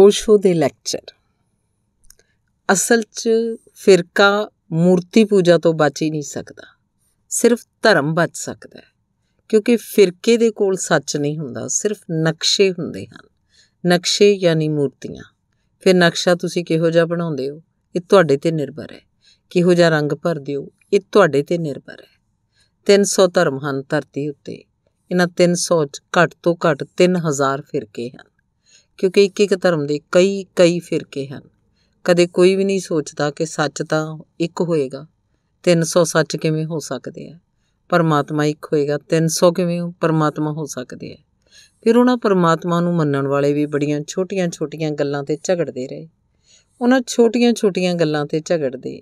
ਓਸ਼ੋ ਦੇ ਲੈਕਚਰ ਅਸਲ 'ਚ ਫਿਰਕਾ ਮੂਰਤੀ ਪੂਜਾ ਤੋਂ ਬਚ ਹੀ ਨਹੀਂ ਸਕਦਾ ਸਿਰਫ ਧਰਮ ਬਚ ਸਕਦਾ ਹੈ ਕਿਉਂਕਿ ਫਿਰਕੇ ਦੇ ਕੋਲ ਸੱਚ ਨਹੀਂ ਹੁੰਦਾ ਸਿਰਫ ਨਕਸ਼ੇ ਹੁੰਦੇ ਹਨ ਨਕਸ਼ੇ ਯਾਨੀ ਮੂਰਤੀਆਂ ਫਿਰ ਨਕਸ਼ਾ ਤੁਸੀਂ ਕਿਹੋ ਜਿਹਾ ਬਣਾਉਂਦੇ ਹੋ ਇਹ ਤੁਹਾਡੇ ਤੇ ਨਿਰਭਰ ਹੈ ਕਿਹੋ ਜਿਹਾ ਰੰਗ ਭਰਦੇ ਹੋ ਇਹ ਤੁਹਾਡੇ ਤੇ ਨਿਰਭਰ ਹੈ 300 ਧਰਮ ਹਨ ਧਰਤੀ ਉੱਤੇ ਇਹਨਾਂ 300 ਚ ਘੱਟ ਤੋਂ ਘੱਟ 3000 ਫਿਰਕੇ ਹਨ ਕਿਉਂਕਿ ਇੱਕ ਇੱਕ ਧਰਮ ਦੇ ਕਈ ਕਈ ਫਿਰਕੇ ਹਨ ਕਦੇ ਕੋਈ ਵੀ ਨਹੀਂ ਸੋਚਦਾ ਕਿ ਸੱਚ ਤਾਂ ਇੱਕ ਹੋਏਗਾ 300 ਸੱਚ ਕਿਵੇਂ ਹੋ ਸਕਦੇ ਆ ਪਰਮਾਤਮਾ ਇੱਕ ਹੋਏਗਾ 300 ਕਿਵੇਂ ਪਰਮਾਤਮਾ ਹੋ ਸਕਦੇ ਆ ਫਿਰ ਉਹਨਾਂ ਪਰਮਾਤਮਾ ਨੂੰ ਮੰਨਣ ਵਾਲੇ ਵੀ ਬੜੀਆਂ ਛੋਟੀਆਂ-ਛੋਟੀਆਂ ਗੱਲਾਂ ਤੇ ਝਗੜਦੇ ਰਹੇ ਉਹਨਾਂ ਛੋਟੀਆਂ-ਛੋਟੀਆਂ ਗੱਲਾਂ ਤੇ ਝਗੜਦੇ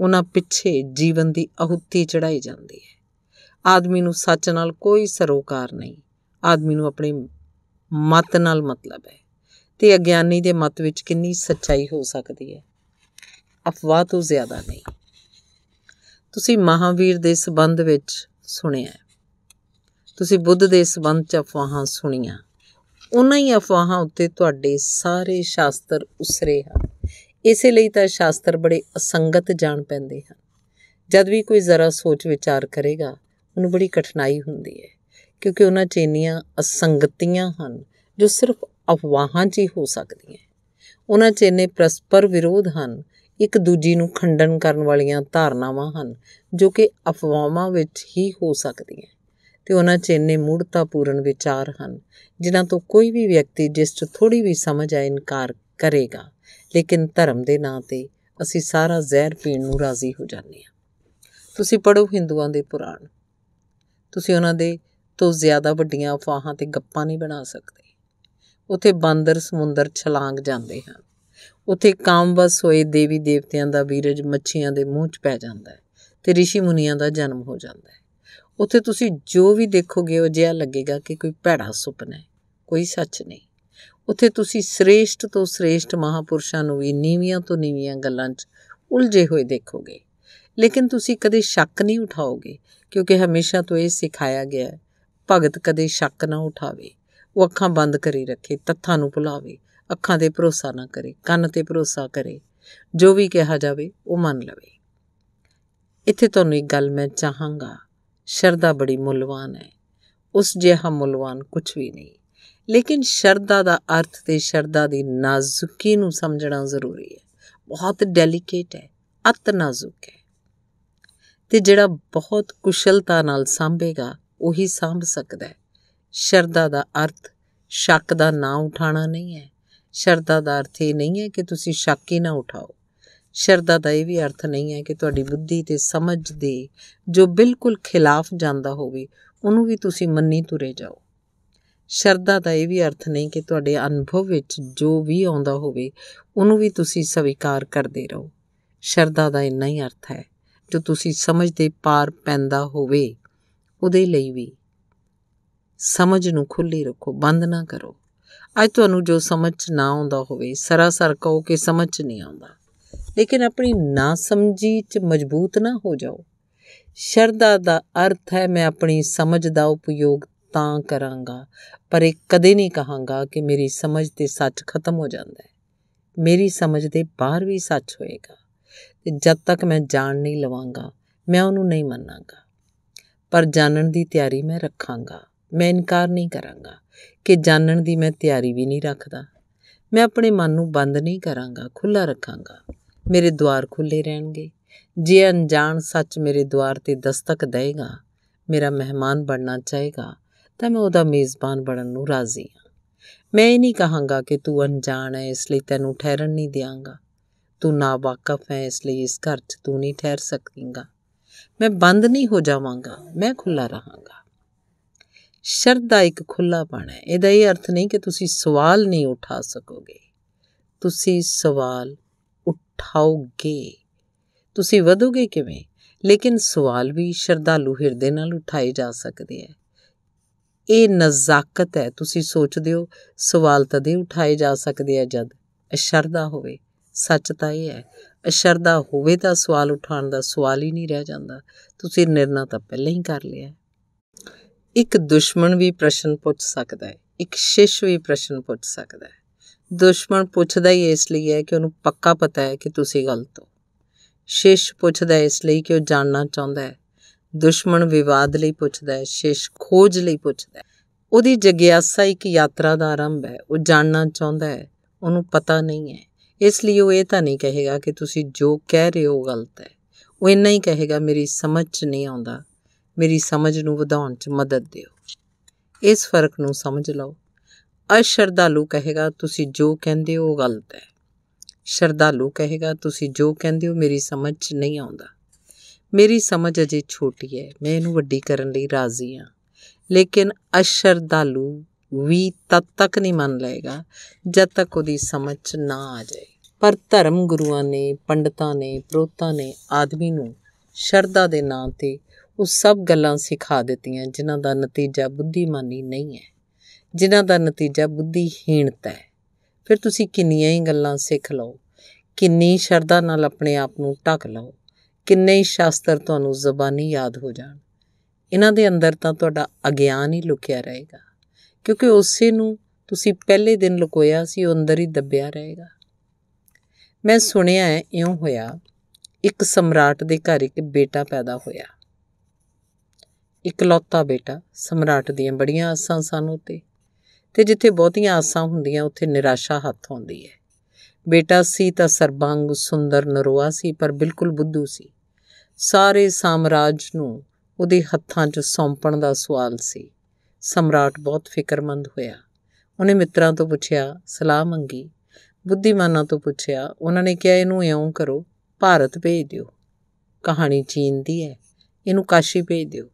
ਉਹਨਾਂ ਪਿੱਛੇ ਜੀਵਨ ਦੀ ਅਹੁਤੀ ਚੜਾਈ ਜਾਂਦੀ ਹੈ ਆਦਮੀ ਨੂੰ ਸੱਚ ਨਾਲ ਕੋਈ ਸਰੋਕਾਰ ਨਹੀਂ ਆਦਮੀ ਨੂੰ ਆਪਣੇ ਮਤ ਨਾਲ ਮਤਲਬ ਹੈ ਤੇ ਅਗਿਆਨੀ ਦੇ ਮਤ ਵਿੱਚ ਕਿੰਨੀ ਸੱਚਾਈ ਹੋ ਸਕਦੀ ਹੈ ਅਫਵਾਹ ਤੋਂ ਜ਼ਿਆਦਾ ਨਹੀਂ ਤੁਸੀਂ ਮਹਾਵੀਰ ਦੇ ਸਬੰਧ ਵਿੱਚ ਸੁਣਿਆ ਤੁਸੀਂ ਬੁੱਧ ਦੇ ਸਬੰਧ 'ਚ ਅਫਵਾਹਾਂ ਸੁਣੀਆਂ ਉਹਨਾਂ ਹੀ ਅਫਵਾਹਾਂ ਉੱਤੇ ਤੁਹਾਡੇ ਸਾਰੇ ਸ਼ਾਸਤਰ ਉਸਰੇ ਹਨ ਇਸੇ ਲਈ ਤਾਂ ਸ਼ਾਸਤਰ ਬੜੇ ਅਸੰਗਤ ਜਾਣ ਪੈਂਦੇ ਹਨ ਜਦ ਵੀ ਕੋਈ ਜ਼ਰਾ ਸੋਚ ਵਿਚਾਰ ਕਰੇਗਾ ਉਹਨੂੰ ਬੜੀ ਕਠਿਨਾਈ ਹੁੰਦੀ ਹੈ ਕਿਉਂਕਿ ਉਹਨਾਂ 'ਚ ਇੰਨੀਆਂ ਅਸੰਗਤੀਆਂ ਹਨ ਜੋ ਸਿਰਫ ਅਫਵਾਹਾਂ 'ਚ ਹੀ ਹੋ ਸਕਦੀਆਂ ਉਹਨਾਂ 'ਚ ਇੰਨੇ ਪਰਸਪਰ ਵਿਰੋਧ ਹਨ ਇੱਕ ਦੂਜੀ ਨੂੰ ਖੰਡਨ ਕਰਨ ਵਾਲੀਆਂ ਧਾਰਨਾਵਾਂ ਹਨ ਜੋ ਕਿ ਅਫਵਾਹਾਂ ਵਿੱਚ ਹੀ ਹੋ ਸਕਦੀਆਂ ਤੇ ਉਹਨਾਂ 'ਚ ਇੰਨੇ ਮੂੜਤਾਪੂਰਨ ਵਿਚਾਰ ਹਨ ਜਿਨ੍ਹਾਂ ਤੋਂ ਕੋਈ ਵੀ ਵਿਅਕਤੀ ਜਿਸ 'ਚ ਥੋੜੀ ਵੀ ਸਮਝ ਆਏ ਇਨਕਾਰ ਕਰੇਗਾ ਲੇਕਿਨ ਧਰਮ ਦੇ ਨਾਂ ਤੇ ਅਸੀਂ ਸਾਰਾ ਜ਼ਹਿਰ ਪੀਣ ਨੂੰ ਰਾਜ਼ੀ ਹੋ ਜਾਂਦੇ ਹਾਂ ਤੁਸੀਂ ਪੜੋ ਹਿੰਦੂਆਂ ਦੇ ਪੁਰਾਣ ਤੁਸੀਂ ਉਹਨਾਂ ਦੇ ਤੋਂ ਜ਼ਿਆਦਾ ਵੱਡੀਆਂ ਅਫਵਾਹਾਂ ਤੇ ਗੱਪਾਂ ਨਹੀਂ ਬਣਾ ਸਕਦੇ ਉੱਥੇ ਬਾਂਦਰ ਸਮੁੰਦਰ ਛਲਾਂਗ ਜਾਂਦੇ ਹਨ ਉੱਥੇ ਕਾਮਵਸ ਹੋਏ ਦੇਵੀ ਦੇਵਤਿਆਂ ਦਾ ਵੀਰਜ ਮੱਛੀਆਂ ਦੇ ਮੂੰਹ 'ਚ ਪੈ ਜਾਂਦਾ ਹੈ ਤੇ ॠषि ਮੁਨੀਆਂ ਦਾ ਜਨਮ ਹੋ ਜਾਂਦਾ ਹੈ ਉੱਥੇ ਤੁਸੀਂ ਜੋ ਵੀ ਦੇਖੋਗੇ ਉਹ ਜਿਹਾ ਲੱਗੇਗਾ ਕਿ ਕੋਈ ਭੈੜਾ ਸੁਪਨਾ ਹੈ ਕੋਈ ਸੱਚ ਨਹੀਂ ਉੱਥੇ ਤੁਸੀਂ ਸ੍ਰੇਸ਼ਟ ਤੋਂ ਸ੍ਰੇਸ਼ਟ ਮਹਾਪੁਰਸ਼ਾਂ ਨੂੰ ਵੀ ਨੀਵੀਆਂ ਤੋਂ ਨੀਵੀਆਂ ਗੱਲਾਂ 'ਚ ਉਲਝੇ ਹੋਏ ਦੇਖੋਗੇ ਲੇਕਿਨ ਤੁਸੀਂ ਕਦੇ ਸ਼ੱਕ ਨਹੀਂ ਉਠਾਓਗੇ ਕਿਉਂਕਿ ਹਮੇਸ਼ਾ ਤੋਂ ਇਹ ਸਿਖਾਇਆ ਗਿਆ ਹੈ ਭਗਤ ਕਦੇ ਸ਼ੱਕ ਨਾ ਉਠਾਵੇ ਉਹ ਅੱਖਾਂ ਬੰਦ ਕਰੀ ਰੱਖੇ ਤੱਥਾਂ ਨੂੰ ਭੁਲਾਵੇ ਅੱਖਾਂ ਤੇ ਭਰੋਸਾ ਨਾ ਕਰੇ ਕੰਨ ਤੇ ਭਰੋਸਾ ਕਰੇ ਜੋ ਵੀ ਕਿਹਾ ਜਾਵੇ ਉਹ ਮੰਨ ਲਵੇ ਇੱਥੇ ਤੁਹਾਨੂੰ ਇੱਕ ਗੱਲ ਮੈਂ ਚਾਹਾਂਗਾ ਸ਼ਰਧਾ ਬੜੀ ਮੁੱਲਵਾਨ ਹੈ ਉਸ ਜਿਹਾ ਮੁੱਲਵਾਨ ਕੁਝ ਵੀ ਨਹੀਂ ਲੇਕਿਨ ਸ਼ਰਧਾ ਦਾ ਅਰਥ ਤੇ ਸ਼ਰਧਾ ਦੀ ਨਾਜ਼ੁਕੀ ਨੂੰ ਸਮਝਣਾ ਜ਼ਰੂਰੀ ਹੈ ਬਹੁਤ ਡੈਲੀਕੇਟ ਹੈ ਅਤ ਨਾਜ਼ੁਕ ਹੈ ਤੇ ਜਿਹੜਾ ਬਹੁਤ ਕੁਸ਼ਲਤਾ ਨਾਲ ਸੰਭੇਗਾ ਉਹੀ ਸੰਭ ਸਕਦਾ ਹੈ ਸ਼ਰਧਾ ਦਾ ਅਰਥ ਸ਼ੱਕ ਦਾ ਨਾ ਉਠਾਣਾ ਨਹੀਂ ਹੈ ਸ਼ਰਧਾ ਦਾ ਅਰਥ ਇਹ ਨਹੀਂ ਹੈ ਕਿ ਤੁਸੀਂ ਸ਼ੱਕ ਹੀ ਨਾ ਉਠਾਓ ਸ਼ਰਧਾ ਦਾ ਇਹ ਵੀ ਅਰਥ ਨਹੀਂ ਹੈ ਕਿ ਤੁਹਾਡੀ ਬੁੱਧੀ ਤੇ ਸਮਝ ਦੇ ਜੋ ਬਿਲਕੁਲ ਖਿਲਾਫ ਜਾਂਦਾ ਹੋਵੇ ਉਹਨੂੰ ਵੀ ਤੁਸੀਂ ਮੰਨੀ ਤੁਰੇ ਜਾਓ ਸ਼ਰਧਾ ਦਾ ਇਹ ਵੀ ਅਰਥ ਨਹੀਂ ਕਿ ਤੁਹਾਡੇ ਅਨੁਭਵ ਵਿੱਚ ਜੋ ਵੀ ਆਉਂਦਾ ਹੋਵੇ ਉਹਨੂੰ ਵੀ ਤੁਸੀਂ ਸਵੀਕਾਰ ਕਰਦੇ ਰਹੋ ਸ਼ਰਧਾ ਦਾ ਇੰਨਾ ਹੀ ਅਰਥ ਹੈ ਜੋ ਤੁਸੀਂ ਸਮਝ ਦੇ ਪਾਰ ਪੈਂਦਾ ਹੋਵੇ ਉਹਦੇ ਲਈ ਵੀ ਸਮਝ ਨੂੰ ਖੁੱਲੀ ਰੱਖੋ ਬੰਦ ਨਾ ਕਰੋ ਅੱਜ ਤੁਹਾਨੂੰ ਜੋ ਸਮਝ ਨਾ ਆਉਂਦਾ ਹੋਵੇ ਸਰਾਸਰ ਕਹੋ ਕਿ ਸਮਝ ਨਹੀਂ ਆਉਂਦਾ ਲੇਕਿਨ ਆਪਣੀ ਨਾ ਸਮਝੀ 'ਚ ਮਜ਼ਬੂਤ ਨਾ ਹੋ ਜਾਓ ਸ਼ਰਧਾ ਦਾ ਅਰਥ ਹੈ ਮੈਂ ਆਪਣੀ ਸਮਝ ਦਾ ਉਪਯੋਗ ਤਾਂ ਕਰਾਂਗਾ ਪਰ ਇਹ ਕਦੇ ਨਹੀਂ ਕਹਾਂਗਾ ਕਿ ਮੇਰੀ ਸਮਝ ਤੇ ਸੱਚ ਖਤਮ ਹੋ ਜਾਂਦਾ ਹੈ ਮੇਰੀ ਸਮਝ ਦੇ ਬਾਹਰ ਵੀ ਸੱਚ ਹੋਏਗਾ ਤੇ ਜਦ ਤੱਕ ਮੈਂ ਜਾਣ ਨਹੀਂ ਲਵਾਂਗਾ ਮੈਂ ਉਹਨੂੰ ਨਹੀਂ ਮੰਨਾਂਗਾ ਪਰ ਜਾਣਨ ਦੀ ਤਿਆਰੀ ਮੈਂ ਰੱਖਾਂਗਾ ਮੈਂ ਇਨਕਾਰ ਨਹੀਂ ਕਰਾਂਗਾ ਕਿ ਜਾਣਨ ਦੀ ਮੈਂ ਤਿਆਰੀ ਵੀ ਨਹੀਂ ਰੱਖਦਾ ਮੈਂ ਆਪਣੇ ਮਨ ਨੂੰ ਬੰਦ ਨਹੀਂ ਕਰਾਂਗਾ ਖੁੱਲਾ ਰੱਖਾਂਗਾ ਮੇਰੇ ਦਵਾਰ ਖੁੱਲੇ ਰਹਿਣਗੇ ਜੇ ਅਣਜਾਣ ਸੱਚ ਮੇਰੇ ਦਵਾਰ ਤੇ ਦਸਤਕ ਦੇਗਾ ਮੇਰਾ ਮਹਿਮਾਨ ਬਣਨਾ ਚਾਹੇਗਾ ਤਾਂ ਮੈਂ ਉਹਦਾ ਮੇਜ਼ਬਾਨ ਬਣਨ ਨੂੰ ਰਾਜ਼ੀ ਹਾਂ ਮੈਂ ਇਹ ਨਹੀਂ ਕਹਾਂਗਾ ਕਿ ਤੂੰ ਅਣਜਾਣ ਹੈ ਇਸ ਲਈ ਤੈਨੂੰ ਠਹਿਰਨ ਨਹੀਂ ਦਿਆਂਗਾ ਤੂੰ ਨਾ ਵਾਕਫ ਹੈ ਇਸ ਲਈ ਇਸ ਘਰ 'ਚ ਤੂੰ ਨਹੀਂ ਠਹਿਰ ਸਕਦੀਂਗਾ ਮੈਂ ਬੰਦ ਨਹੀਂ ਹੋ ਜਾਵਾਂਗਾ ਮੈਂ ਖੁੱਲਾ ਰਹਾਂਗਾ ਸ਼ਰਧਾ ਇੱਕ ਪਾਣਾ ਹੈ ਇਹਦਾ ਇਹ ਅਰਥ ਨਹੀਂ ਕਿ ਤੁਸੀਂ ਸਵਾਲ ਨਹੀਂ ਉਠਾ ਸਕੋਗੇ ਤੁਸੀਂ ਸਵਾਲ ਉਠਾਓਗੇ ਤੁਸੀਂ ਵਧੋਗੇ ਕਿਵੇਂ ਲੇਕਿਨ ਸਵਾਲ ਵੀ ਸ਼ਰਧਾਲੂ ਹਿਰਦੇ ਨਾਲ ਉਠਾਏ ਜਾ ਸਕਦੇ ਆ ਇਹ ਨਜ਼ਾਕਤ ਹੈ ਤੁਸੀਂ ਸੋਚਦੇ ਹੋ ਸਵਾਲ ਤਾਂ ਦੇ ਉਠਾਏ ਜਾ ਸਕਦੇ ਆ ਜਦ ਅਸ਼ਰਧਾ ਹੋਵੇ ਸੱਚ ਤਾਂ ਇਹ ਹੈ ਅਸ਼ਰਧਾ ਹੋਵੇ ਤਾਂ ਸਵਾਲ ਉਠਾਉਣ ਦਾ ਸਵਾਲ ਹੀ ਨਹੀਂ ਰਹਿ ਜਾਂਦਾ ਤੁਸੀਂ ਨਿਰਣਾ ਤਾਂ ਪਹਿਲਾਂ ਹੀ ਕਰ ਲਿਆ ਇੱਕ ਦੁਸ਼ਮਣ ਵੀ ਪ੍ਰਸ਼ਨ ਪੁੱਛ ਸਕਦਾ ਹੈ ਇੱਕ ਸ਼ਿਸ਼ ਵੀ ਪ੍ਰਸ਼ਨ ਪੁੱਛ ਸਕਦਾ ਹੈ ਦੁਸ਼ਮਣ ਪੁੱਛਦਾ ਹੀ ਇਸ ਲਈ ਹੈ ਕਿ ਉਹਨੂੰ ਪੱਕਾ ਪਤਾ ਹੈ ਕਿ ਤੁਸੀਂ ਗਲਤ ਹੋ ਸ਼ਿਸ਼ ਪੁੱਛਦਾ ਇਸ ਲਈ ਕਿ ਉਹ ਜਾਣਨਾ ਚਾਹੁੰਦਾ ਹੈ ਦੁਸ਼ਮਣ ਵਿਵਾਦ ਲਈ ਪੁੱਛਦਾ ਹੈ ਸ਼ਿਸ਼ ਖੋਜ ਲਈ ਪੁੱਛਦਾ ਹੈ ਉਹਦੀ ਜਗਿਆਸਾ ਇੱਕ ਯਾਤਰਾ ਦਾ ਆਰੰਭ ਹੈ ਉਹ ਜਾਣਨਾ ਚਾਹੁੰਦਾ ਹੈ ਉਹਨੂੰ ਪਤਾ ਨਹੀਂ ਹੈ ਇਸ ਲਈ ਉਹ ਇਹ ਤਾਂ ਨਹੀਂ ਕਹੇਗਾ ਕਿ ਤੁਸੀਂ ਜੋ ਕਹਿ ਰਹੇ ਹੋ ਗਲਤ ਹੈ ਉਹ ਇੰਨਾ ਹੀ ਕਹੇਗਾ ਮੇਰੀ ਸਮਝ 'ਚ ਨਹੀਂ ਆਉਂਦਾ ਮੇਰੀ ਸਮਝ ਨੂੰ ਵਧਾਉਣ 'ਚ ਮਦਦ ਦਿਓ ਇਸ ਫਰਕ ਨੂੰ ਸਮਝ ਲਓ ਅਸ਼ਰਧਾਲੂ ਕਹੇਗਾ ਤੁਸੀਂ ਜੋ ਕਹਿੰਦੇ ਹੋ ਗਲਤ ਹੈ ਸ਼ਰਧਾਲੂ ਕਹੇਗਾ ਤੁਸੀਂ ਜੋ ਕਹਿੰਦੇ ਹੋ ਮੇਰੀ ਸਮਝ 'ਚ ਨਹੀਂ ਆਉਂਦਾ ਮੇਰੀ ਸਮਝ ਅਜੇ ਛੋਟੀ ਹੈ ਮੈਂ ਇਹਨੂੰ ਵੱਡੀ ਕਰਨ ਲਈ ਰਾਜ਼ੀ ਹਾਂ ਲੇਕਿਨ ਅਸ਼ਰਧਾਲੂ ਵੀ ਤਦ ਤੱਕ ਨਹੀਂ ਮੰਨ ਲਏਗਾ ਜਦ ਤੱਕ ਉਹਦੀ ਸਮਝ 'ਚ ਨਾ ਆ ਜਾਏ ਪਰ ਧਰਮ ਗੁਰੂਆਂ ਨੇ ਪੰਡਤਾਂ ਨੇ ਪ੍ਰੋਤਾਂ ਨੇ ਆਦਮੀ ਨੂੰ ਸ਼ਰਧਾ ਦੇ ਨਾਂ ਤੇ ਉਹ ਸਭ ਗੱਲਾਂ ਸਿਖਾ ਦਿੱਤੀਆਂ ਜਿਨ੍ਹਾਂ ਦਾ ਨਤੀਜਾ ਬੁੱਧੀਮਾਨੀ ਨਹੀਂ ਹੈ ਜਿਨ੍ਹਾਂ ਦਾ ਨਤੀਜਾ ਬੁੱਧੀਹੀਣਤਾ ਹੈ ਫਿਰ ਤੁਸੀਂ ਕਿੰਨੀਆਂ ਹੀ ਗੱਲਾਂ ਸਿੱਖ ਲਓ ਕਿੰਨੀ ਸ਼ਰਧਾ ਨਾਲ ਆਪਣੇ ਆਪ ਨੂੰ ਢੱਕ ਲਓ ਕਿੰਨੇ ਹੀ ਸ਼ਾਸਤਰ ਤੁਹਾਨੂੰ ਜ਼ਬਾਨੀ ਯਾਦ ਹੋ ਜਾਣ ਇਹਨਾਂ ਦੇ ਅੰਦਰ ਤਾਂ ਤੁਹਾਡਾ ਅਗਿਆਨ ਹੀ ਲੁਕਿਆ ਰਹੇਗਾ ਕਿਉਂਕਿ ਉਸੇ ਨੂੰ ਤੁਸੀਂ ਪਹਿਲੇ ਦਿਨ ਲੁਕੋਇਆ ਸੀ ਉਹ ਅੰਦਰ ਹੀ ਦੱਬਿਆ ਰਹੇਗਾ ਮੈਂ ਸੁਣਿਆ ਹੈ ਇਉਂ ਹੋਇਆ ਇੱਕ ਸਮਰਾਟ ਦੇ ਘਰ ਇੱਕ ਬੇਟਾ ਪੈਦਾ ਹੋਇਆ ਇਕਲੌਤਾ ਬੇਟਾ ਸਮਰਾਟ ਦੀਆਂ ਬੜੀਆਂ ਆਸਾਂ ਸਨ ਉਤੇ ਤੇ ਜਿੱਥੇ ਬਹੁਤੀਆਂ ਆਸਾਂ ਹੁੰਦੀਆਂ ਉੱਥੇ ਨਿਰਾਸ਼ਾ ਹੱਥ ਆਉਂਦੀ ਹੈ ਬੇਟਾ ਸੀ ਤਾਂ ਸਰਬੰਗ ਸੁੰਦਰ ਨਰਵਾ ਸੀ ਪਰ ਬਿਲਕੁਲ ਬੁੱਧੂ ਸੀ ਸਾਰੇ ਸਾਮਰਾਜ ਨੂੰ ਉਹਦੇ ਹੱਥਾਂ 'ਚ ਸੌਂਪਣ ਦਾ ਸਵਾਲ ਸੀ ਸਮਰਾਟ ਬਹੁਤ ਫਿਕਰਮੰਦ ਹੋਇਆ ਉਹਨੇ ਮਿੱਤਰਾਂ ਤੋਂ ਪੁੱਛਿਆ ਸਲਾਹ ਮੰਗੀ ਬੁੱਧੀਮਾਨਾਂ ਤੋਂ ਪੁੱਛਿਆ ਉਹਨਾਂ ਨੇ ਕਿਹਾ ਇਹਨੂੰ ਐਉਂ ਕਰੋ ਭਾਰਤ ਭੇਜ ਦਿਓ ਕਹਾਣੀ ਚੀਨ ਦੀ ਹੈ ਇਹਨੂੰ ਕਾਸ਼ੀ ਭੇਜ ਦਿਓ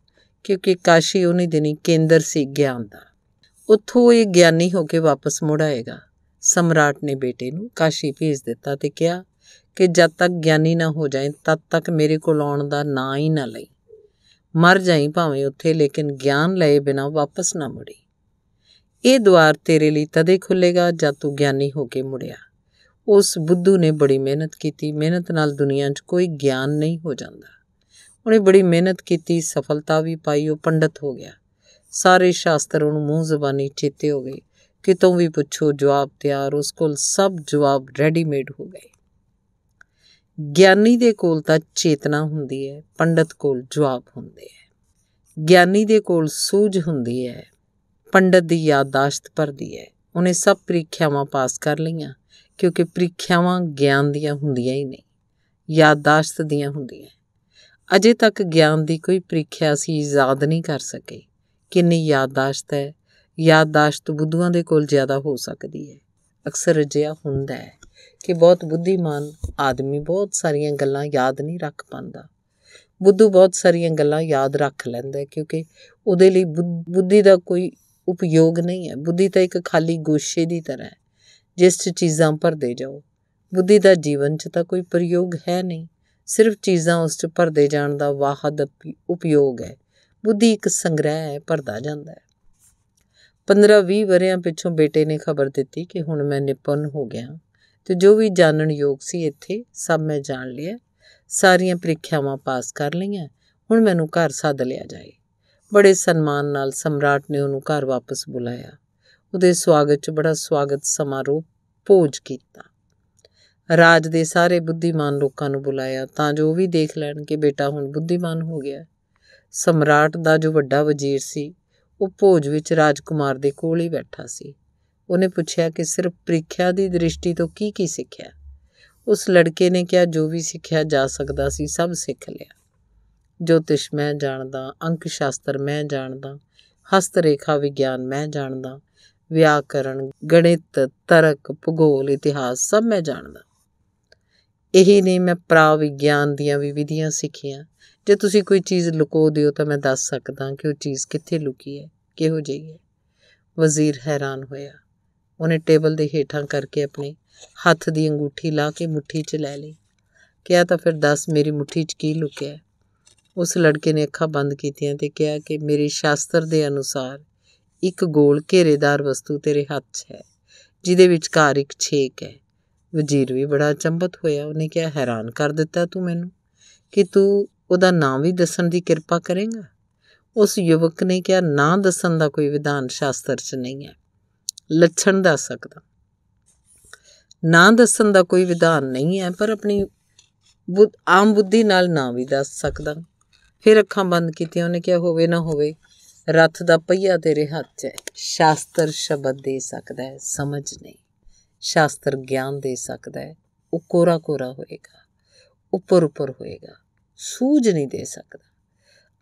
ਕਿਉਂਕਿ ਕਾਸ਼ੀ ਨਹੀਂ ਦਿਨੀ ਕੇਂਦਰ ਸੀ ਗਿਆਨ ਦਾ ਉੱਥੋਂ ਇਹ ਗਿਆਨੀ ਹੋ ਕੇ ਵਾਪਸ ਮੁੜ ਆਏਗਾ ਸਮਰਾਟ ਨੇ ਬੇਟੇ ਨੂੰ ਕਾਸ਼ੀ ਭੇਜ ਦਿੱਤਾ ਤੇ ਕਿਹਾ ਕਿ ਜਦ ਤੱਕ ਗਿਆਨੀ ਨਾ ਹੋ ਜਾਏ ਤਦ ਤੱਕ ਮੇਰੇ ਕੋਲ ਆਉਣ ਦਾ ਨਾਂ ਹੀ ਨਾ ਲਈ ਮਰ ਜਾਈ ਭਾਵੇਂ ਉੱਥੇ ਲੇਕਿਨ ਗਿਆਨ ਲਏ ਬਿਨਾ ਵਾਪਸ ਨਾ ਮੁੜੀ ਇਹ ਦਵਾਰ ਤੇਰੇ ਲਈ ਤਦੇ ਖੁੱਲੇਗਾ ਜਦ ਤੂੰ ਗਿਆਨੀ ਹੋ ਕੇ ਮੁੜਿਆ ਉਸ ਬੁੱਧੂ ਨੇ ਬੜੀ ਮਿਹਨਤ ਕੀਤੀ ਮਿਹਨਤ ਨਾਲ ਦੁਨੀਆ 'ਚ ਕੋਈ ਗਿਆਨ ਨਹੀਂ ਹੋ ਜਾਂਦਾ ਉਹਨੇ ਬੜੀ ਮਿਹਨਤ ਕੀਤੀ ਸਫਲਤਾ ਵੀ ਪਾਈ ਉਹ ਪੰਡਤ ਹੋ ਗਿਆ ਸਾਰੇ ਸ਼ਾਸਤਰ ਉਹਨੂੰ ਮੂੰਹ ਜ਼ਬਾਨੀ ਚੇਤੇ ਹੋ ਗਏ ਕਿਤੋਂ ਵੀ ਪੁੱਛੋ ਜਵਾਬ ਤਿਆਰ ਉਸ ਕੋਲ ਸਭ ਜਵਾਬ ਰੈਡੀਮੇਡ ਹੋ ਗਏ ਗਿਆਨੀ ਦੇ ਕੋਲ ਤਾਂ ਚੇਤਨਾ ਹੁੰਦੀ ਹੈ ਪੰਡਤ ਕੋਲ ਜਵਾਬ ਹੁੰਦੇ ਹੈ ਗਿਆਨੀ ਦੇ ਕੋਲ ਸੂਝ ਹੁੰਦੀ ਹੈ ਪੰਡਤ ਦੀ ਯਾਦਦਾਸ਼ਤ ਭਰਦੀ ਹੈ ਉਹਨੇ ਸਭ ਪ੍ਰੀਖਿਆਵਾਂ ਪਾਸ ਕਰ ਲਈਆਂ ਕਿਉਂਕਿ ਪ੍ਰੀਖਿਆਵਾਂ ਗਿਆਨ ਦੀਆਂ ਹੁੰਦੀਆਂ ਹੀ ਨਹੀਂ ਯਾਦਦਾਸ਼ਤ ਦੀਆਂ ਹੁੰਦੀਆਂ ਅਜੇ ਤੱਕ ਗਿਆਨ ਦੀ ਕੋਈ ਪ੍ਰੀਖਿਆ ਅਸੀਂ ਯਾਦ ਨਹੀਂ ਕਰ ਸਕੇ ਕਿੰਨੀ ਯਾਦਦਾਸ਼ਤ ਹੈ ਯਾਦਦਾਸ਼ਤ ਬੁੱਧੂਆਂ ਦੇ ਕੋਲ ਜ਼ਿਆਦਾ ਹੋ ਸਕਦੀ ਹੈ ਅਕਸਰ ਅਜਿਹਾ ਹੁੰਦਾ ਹੈ ਕਿ ਬਹੁਤ ਬੁੱਧੀਮਾਨ ਆਦਮੀ ਬਹੁਤ ਸਾਰੀਆਂ ਗੱਲਾਂ ਯਾਦ ਨਹੀਂ ਰੱਖ ਪਾਉਂਦਾ ਬੁੱਧੂ ਬਹੁਤ ਸਾਰੀਆਂ ਗੱਲਾਂ ਯਾਦ ਰੱਖ ਲੈਂਦਾ ਕਿਉਂਕਿ ਉਹਦੇ ਲਈ ਬੁੱਧੀ ਦਾ ਕੋਈ ਉਪਯੋਗ ਨਹੀਂ ਹੈ ਬੁੱਧੀ ਤਾਂ ਇੱਕ ਖਾਲੀ ਗੋਸ਼ੇ ਦੀ ਤਰ੍ਹਾਂ ਹੈ ਜਿਸ 'ਚ ਚੀਜ਼ਾਂ ਭਰਦੇ ਜਾਓ ਬੁੱਧੀ ਦਾ ਜੀਵਨ 'ਚ ਤਾਂ ਕੋਈ ਪ੍ਰਯੋਗ ਹੈ ਨਹੀਂ ਸਿਰਫ ਚੀਜ਼ਾਂ ਉਸ 'ਚ ਭਰਦੇ ਜਾਣ ਦਾ ਵਾਹਦ ਉਪਯੋਗ ਹੈ ਬੁੱਧੀ ਇੱਕ ਸੰਗ੍ਰਹਿ ਹੈ ਭਰਦਾ ਜਾਂਦਾ ਹੈ 15-20 ਵਰਿਆਂ ਪਿੱਛੋਂ ਬੇਟੇ ਨੇ ਖਬਰ ਦਿੱਤੀ ਕਿ ਹੁਣ ਮੈਂ ਨਿਪੁੰਨ ਹੋ ਗਿਆ ਤੇ ਜੋ ਵੀ ਜਾਣਨ ਯੋਗ ਸੀ ਇੱਥੇ ਸਭ ਮੈਂ ਜਾਣ ਲਿਆ ਸਾਰੀਆਂ ਪ੍ਰੀਖਿਆਵਾਂ ਪਾਸ ਕਰ ਲਈਆਂ ਹੁਣ ਮੈਨੂੰ ਘਰ ਸੱਦ ਲਿਆ ਜਾਏ ਬੜੇ ਸਨਮਾਨ ਨਾਲ ਸਮਰਾਟ ਨੇ ਉਹਨੂੰ ਘਰ ਵਾਪਸ ਬੁਲਾਇਆ ਉਹਦੇ ਸਵਾਗਤ 'ਚ ਬੜਾ ਸਵਾਗਤ ਸਮਾਰੋਹ ਭੋਜ ਕੀਤਾ ਰਾਜ ਦੇ ਸਾਰੇ ਬੁੱਧੀਮਾਨ ਲੋਕਾਂ ਨੂੰ ਬੁਲਾਇਆ ਤਾਂ ਜੋ ਉਹ ਵੀ ਦੇਖ ਲੈਣ ਕਿ ਬੇਟਾ ਹੁਣ ਬੁੱਧੀਮਾਨ ਹੋ ਗਿਆ ਸਮਰਾਟ ਦਾ ਜੋ ਵੱਡਾ ਵਜ਼ੀਰ ਸੀ ਉਹ ਭੋਜ ਵਿੱਚ ਰਾਜਕੁਮਾਰ ਦੇ ਕੋਲ ਹੀ ਬੈਠਾ ਸੀ ਉਹਨੇ ਪੁੱਛਿਆ ਕਿ ਸਿਰਫ ਪ੍ਰੀਖਿਆ ਦੀ ਦ੍ਰਿਸ਼ਟੀ ਤੋਂ ਕੀ ਕੀ ਸਿੱਖਿਆ ਉਸ ਲੜਕੇ ਨੇ ਕਿਹਾ ਜੋ ਵੀ ਸਿੱਖਿਆ ਜਾ ਸਕਦਾ ਸੀ ਸਭ ਸਿੱਖ ਲਿਆ ਜੋਤਿਸ਼ ਮੈਂ ਜਾਣਦਾ ਅੰਕ ਸ਼ਾਸਤਰ ਮੈਂ ਜਾਣਦਾ ਹਸਤ ਰੇਖਾ ਵਿਗਿਆਨ ਮੈਂ ਜਾਣਦਾ ਵਿਆਕਰਣ ਗਣਿਤ ਤਰਕ ਭੂਗੋਲ ਇਤਿਹਾਸ ਸਭ ਮੈਂ ਜਾਣਦਾ ਇਹੀ ਨੇ ਮੈਂ ਪ੍ਰਾ ਵਿਗਿਆਨ ਦੀਆਂ ਵੀ ਵਿਧੀਆਂ ਸਿੱਖੀਆਂ ਜੇ ਤੁਸੀਂ ਕੋਈ ਚੀਜ਼ ਲੁਕੋ ਦਿਓ ਤਾਂ ਮੈਂ ਦੱਸ ਸਕਦਾ ਕਿ ਉਹ ਚੀਜ਼ ਕਿੱਥੇ ਲੁਕੀ ਹੈ ਕਿਹੋ ਜਿਹੀ ਹੈ ਵਜ਼ੀਰ ਹੈਰਾਨ ਹੋਇਆ ਉਹਨੇ ਟੇਬਲ ਦੇ ਹੇਠਾਂ ਕਰਕੇ ਆਪਣੇ ਹੱਥ ਦੀ ਅੰਗੂਠੀ ਲਾ ਕੇ ਮੁਠੀ 'ਚ ਲੈ ਲਈ ਕਿਹਾ ਤਾਂ ਫਿਰ ਦੱਸ ਮੇਰੀ ਮੁਠੀ 'ਚ ਕੀ ਲੁਕਿਆ ਹੈ ਉਸ ਲੜਕੇ ਨੇ ਅੱਖਾਂ ਬੰਦ ਕੀਤੀਆਂ ਤੇ ਕਿਹਾ ਕਿ ਮੇਰੇ ਸ਼ਾਸਤਰ ਦੇ ਅਨੁਸਾਰ ਇੱਕ ਗੋਲ ਘੇਰੇਦਾਰ ਵਸਤੂ ਤੇਰੇ ਹੱਥ 'ਚ ਹੈ ਜਿਹਦੇ ਵਿੱਚਕਾਰ ਇੱਕ ਛੇਕ ਹੈ ਵਜ਼ੀਰ ਵੀ ਬੜਾ ਚੰਬਤ ਹੋਇਆ ਉਹਨੇ ਕਿਹਾ ਹੈਰਾਨ ਕਰ ਦਿੱਤਾ ਤੂੰ ਮੈਨੂੰ ਕਿ ਤੂੰ ਉਹਦਾ ਨਾਮ ਵੀ ਦੱਸਣ ਦੀ ਕਿਰਪਾ ਕਰੇਂਗਾ ਉਸ ਯੁਵਕ ਨੇ ਕਿਹਾ ਨਾ ਦੱਸਣ ਦਾ ਕੋਈ ਵਿਧਾਨ ਸ਼ਾਸਤਰ 'ਚ ਨਹੀਂ ਹੈ ਲੱਛਣ ਦੱਸ ਸਕਦਾ ਨਾ ਦੱਸਣ ਦਾ ਕੋਈ ਵਿਧਾਨ ਨਹੀਂ ਹੈ ਪਰ ਆਪਣੀ ਆਮ ਬੁੱਧੀ ਨਾਲ ਨਾ ਵੀ ਦੱਸ ਸਕਦਾ ਫਿਰ ਅੱਖਾਂ ਬੰਦ ਕੀਤੀਆਂ ਉਹਨੇ ਕਿਹਾ ਹੋਵੇ ਨਾ ਹੋਵੇ ਰੱਥ ਦਾ ਪਹੀਆ ਤੇਰੇ ਹੱਥ 'ਚ ਹੈ ਸ਼ਾਸਤਰ ਸ਼ਬਦ ਦੇ ਸਕਦਾ ਹੈ ਸਮਝ ਨਹੀਂ ਸ਼ਾਸਤਰ ਗਿਆਨ ਦੇ ਸਕਦਾ ਹੈ ਉਹ ਕੋਰਾ ਕੋਰਾ ਹੋਏਗਾ ਉੱਪਰ ਉੱਪਰ ਹੋਏਗਾ ਸੂਝ ਨਹੀਂ ਦੇ ਸਕਦਾ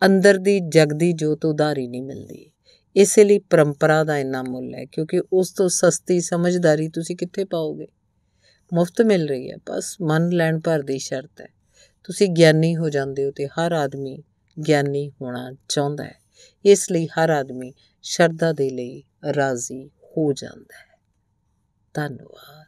ਅੰਦਰ ਦੀ ਜਗ ਦੀ ਜੋਤ ਉਧਾਰੀ ਨਹੀਂ ਮਿਲਦੀ ਇਸੇ ਲਈ ਪਰੰਪਰਾ ਦਾ ਇੰਨਾ ਮੁੱਲ ਹੈ ਕਿਉਂਕਿ ਉਸ ਤੋਂ ਸਸਤੀ ਸਮਝਦਾਰੀ ਤੁਸੀਂ ਕਿੱਥੇ ਪਾਓਗੇ ਮੁਫਤ ਮਿਲ ਰਹੀ ਹੈ ਬਸ ਮਨ ਲੈਣ ਭਰ ਦੀ ਸ਼ਰਤ ਹੈ ਤੁਸੀਂ ਗਿਆਨੀ ਹੋ ਜਾਂਦੇ ਹੋ ਤੇ ਹਰ ਆਦਮੀ ਗਿਆਨੀ ਹੋਣਾ ਚਾਹੁੰਦਾ ਹੈ ਇਸ ਲਈ ਹਰ ਆਦਮੀ ਸ਼ਰਧਾ ਦੇ ਲਈ ਰਾਜ਼ੀ ਹੋ ਜਾਂਦਾ ਹੈ ਧੰਨਵਾਦ